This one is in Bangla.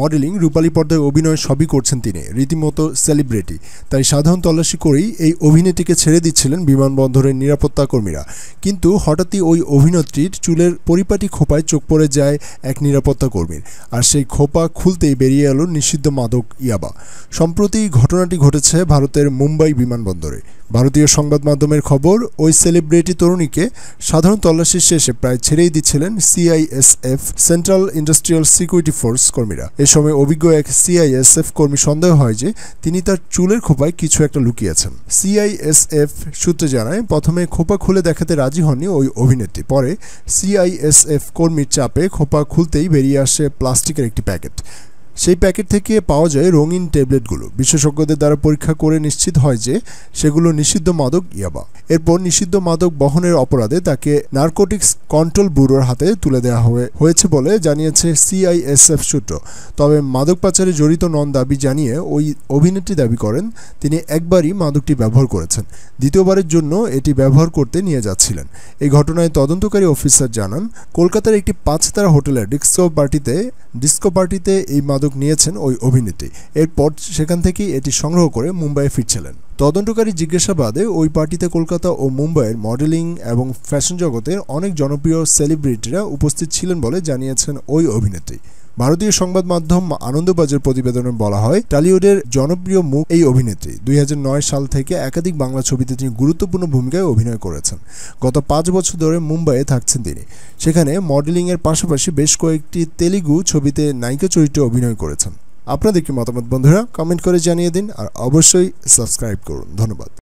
মডেলিং রূপালী পর্দায় অভিনয় সবই করছেন তিনি রীতিমতো সেলিব্রিটি তাই সাধারণ তল্লাশি করেই এই অভিনেত্রীকে ছেড়ে দিচ্ছিলেন বিমানবন্দরের নিরাপত্তা কর্মীরা কিন্তু হঠাৎই ওই অভিনেত্রীর চুলের পরিপাটি খোপায় চোখ পড়ে যায় এক নিরাপত্তা কর্মীর আর সেই খোপা খুলতেই বেরিয়ে এলো নিষিদ্ধ মাদক ইয়াবা সম্প্রতি ঘটনাটি ঘটেছে ভারতের মুম্বাই বিমানবন্দরে ভারতীয় সংবাদ মাধ্যমের খবর ওই সেলিব্রিটি তরুণীকে সাধারণ তল্লাশির শেষে প্রায় ছেড়েই দিচ্ছিলেন CISF central industrial security force কর্মীরা এ সময় অভিজ্ঞ এক সিআইএসএফ কর্মী সন্দেহ হয় যে তিনি তার চুলের খোপায় কিছু একটা লুকিয়েছেন সিআইএসএফ সূত্রে জানায় প্রথমে খোপা খুলে দেখাতে রাজি হননি ওই অভিনেত্রী পরে সিআইএসএফ কর্মীর চাপে খোপা খুলতেই বেরিয়ে আসে প্লাস্টিকের একটি প্যাকেট সেই প্যাকেট থেকে পাওয়া যায় রঙিন ট্যাবলেটগুলো বিশেষজ্ঞদের দ্বারা পরীক্ষা করে নিশ্চিত হয় যে সেগুলো নিষিদ্ধ মাদক ইয়াবা এরপর নিষিদ্ধ মাদক বহনের অপরাধে তাকে নার্কোটিক্স কন্ট্রোল ব্যুরোর হাতে তুলে দেওয়া হয়েছে বলে জানিয়েছে সিআইএসএফ সূত্র তবে মাদক পাচারে জড়িত নন দাবি জানিয়ে ওই অভিনেত্রী দাবি করেন তিনি একবারই মাদকটি ব্যবহার করেছেন দ্বিতীয়বারের জন্য এটি ব্যবহার করতে নিয়ে যাচ্ছিলেন এই ঘটনায় তদন্তকারী অফিসার জানান কলকাতার একটি পাঁচতারা হোটেলের ডিস্কো পার্টিতে ডিস্কো পার্টিতে এই মাদক পদক নিয়েছেন ওই অভিনেত্রী এরপর সেখান থেকেই এটি সংগ্রহ করে মুম্বাইয়ে ফিরছিলেন তদন্তকারী জিজ্ঞাসাবাদে ওই পার্টিতে কলকাতা ও মুম্বাইয়ের মডেলিং এবং ফ্যাশন জগতের অনেক জনপ্রিয় সেলিব্রিটিরা উপস্থিত ছিলেন বলে জানিয়েছেন ওই অভিনেত্রী ভারতীয় সংবাদ মাধ্যম আনন্দবাজার প্রতিবেদনে বলা হয় টলিউডের জনপ্রিয় মুখ এই অভিনেত্রী দুই সাল থেকে একাধিক বাংলা ছবিতে তিনি গুরুত্বপূর্ণ ভূমিকায় অভিনয় করেছেন গত পাঁচ বছর ধরে মুম্বাইয়ে থাকছেন তিনি সেখানে মডেলিংয়ের পাশাপাশি বেশ কয়েকটি তেলুগু ছবিতে নায়িকা চরিত্রে অভিনয় করেছেন আপনাদের কি মতামত বন্ধুরা কমেন্ট করে জানিয়ে দিন আর অবশ্যই সাবস্ক্রাইব করুন ধন্যবাদ